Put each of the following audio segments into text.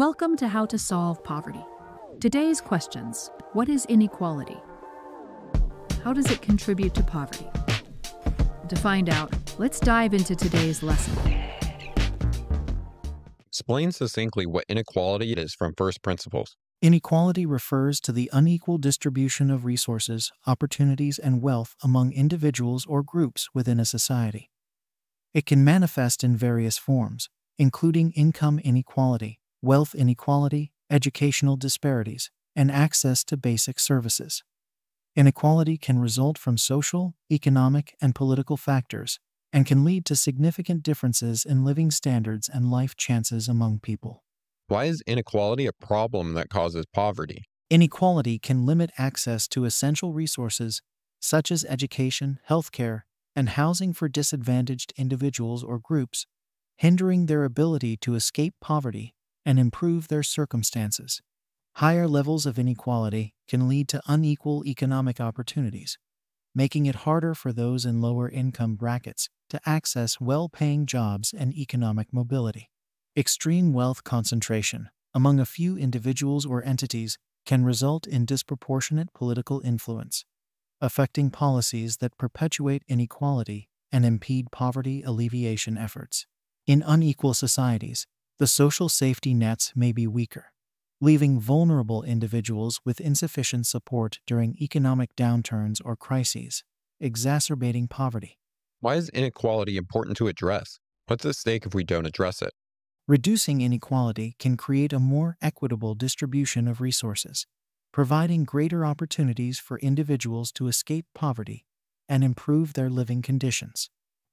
Welcome to How to Solve Poverty. Today's questions What is inequality? How does it contribute to poverty? To find out, let's dive into today's lesson. Explain succinctly what inequality is from first principles. Inequality refers to the unequal distribution of resources, opportunities, and wealth among individuals or groups within a society. It can manifest in various forms, including income inequality, wealth inequality, educational disparities, and access to basic services. Inequality can result from social, economic, and political factors, and can lead to significant differences in living standards and life chances among people. Why is inequality a problem that causes poverty? Inequality can limit access to essential resources such as education, healthcare, and housing for disadvantaged individuals or groups, hindering their ability to escape poverty and improve their circumstances. Higher levels of inequality can lead to unequal economic opportunities, making it harder for those in lower income brackets to access well paying jobs and economic mobility. Extreme wealth concentration among a few individuals or entities can result in disproportionate political influence, affecting policies that perpetuate inequality and impede poverty alleviation efforts. In unequal societies, the social safety nets may be weaker, leaving vulnerable individuals with insufficient support during economic downturns or crises, exacerbating poverty. Why is inequality important to address? What's at stake if we don't address it? Reducing inequality can create a more equitable distribution of resources, providing greater opportunities for individuals to escape poverty and improve their living conditions.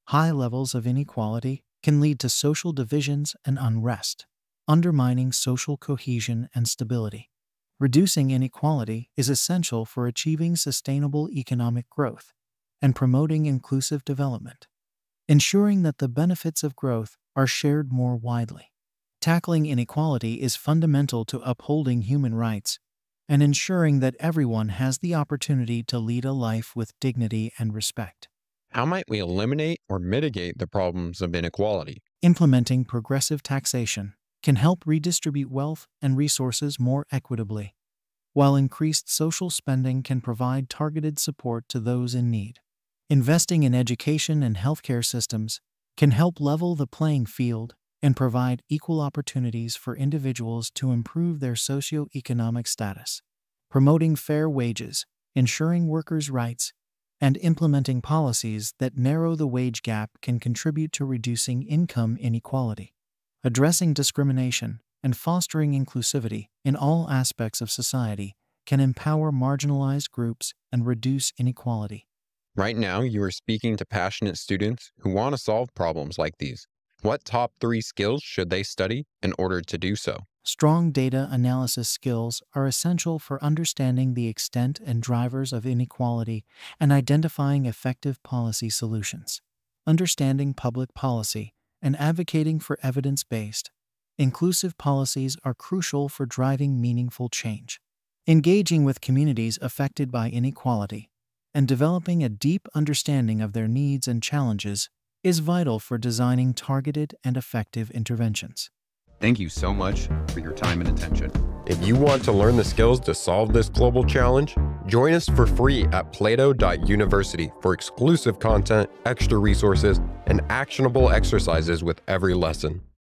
High levels of inequality can lead to social divisions and unrest, undermining social cohesion and stability. Reducing inequality is essential for achieving sustainable economic growth and promoting inclusive development, ensuring that the benefits of growth are shared more widely. Tackling inequality is fundamental to upholding human rights and ensuring that everyone has the opportunity to lead a life with dignity and respect. How might we eliminate or mitigate the problems of inequality? Implementing progressive taxation can help redistribute wealth and resources more equitably, while increased social spending can provide targeted support to those in need. Investing in education and healthcare systems can help level the playing field and provide equal opportunities for individuals to improve their socioeconomic status. Promoting fair wages, ensuring workers' rights, and implementing policies that narrow the wage gap can contribute to reducing income inequality, addressing discrimination, and fostering inclusivity in all aspects of society can empower marginalized groups and reduce inequality. Right now, you are speaking to passionate students who want to solve problems like these. What top three skills should they study in order to do so? Strong data analysis skills are essential for understanding the extent and drivers of inequality and identifying effective policy solutions. Understanding public policy and advocating for evidence based, inclusive policies are crucial for driving meaningful change. Engaging with communities affected by inequality and developing a deep understanding of their needs and challenges is vital for designing targeted and effective interventions. Thank you so much for your time and attention. If you want to learn the skills to solve this global challenge, join us for free at plato.university for exclusive content, extra resources, and actionable exercises with every lesson.